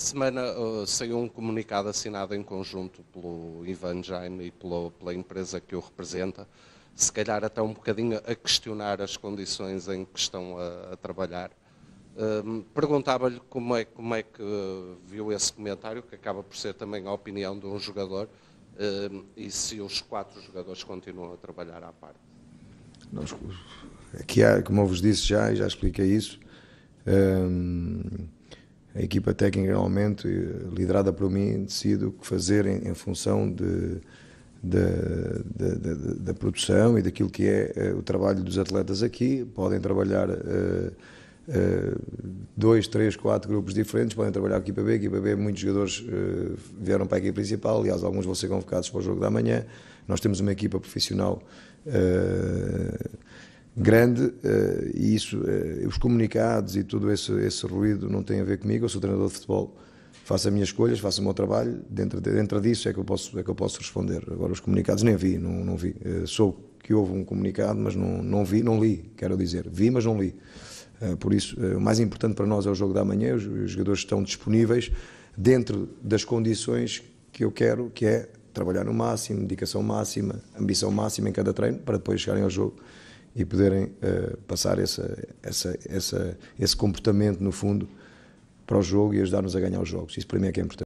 A semana uh, saiu um comunicado assinado em conjunto pelo Evangine e pelo, pela empresa que o representa, se calhar até um bocadinho a questionar as condições em que estão a, a trabalhar. Um, ehm, Perguntava-lhe como é, como é que eh, viu esse comentário, que acaba por ser também a opinião de um jogador, ehm, e se os quatro jogadores continuam a trabalhar à parte. aqui há, como eu vos disse já, e já expliquei isso, um, ehm, a equipa técnica realmente, eh, liderada por mim, decide o que fazer em, em função de, da, da, da, produção e daquilo que é uh, o trabalho dos atletas aqui. Podem trabalhar uh, uh, dois, três, quatro grupos diferentes, podem trabalhar com a equipa B. A equipa B, muitos jogadores vieram para a equipa principal, aliás, alguns vão ser convocados para o jogo da manhã. Nós temos uma equipa profissional grande eh, e isso, eh, os comunicados e todo esse, esse ruído não tem a ver comigo, eu sou treinador de futebol faço as minhas escolhas, faço o meu trabalho, dentro, dentro disso é que, eu posso, é que eu posso responder. Agora, os comunicados nem vi, não, não vi. Eh, sou que houve um comunicado, mas não, não vi, não li, quero dizer. Vi, mas não li. por isso, o mais importante para nós é o jogo da manhã, os, os, jogadores estão disponíveis dentro das condições que eu quero, que é trabalhar no máximo, dedicação máxima, ambição máxima em cada treino, para depois chegarem ao jogo e poderem uh, passar essa, essa, essa, esse comportamento, no fundo, para o jogo e ajudar-nos a ganhar os jogos. Isso para mim é que é importante.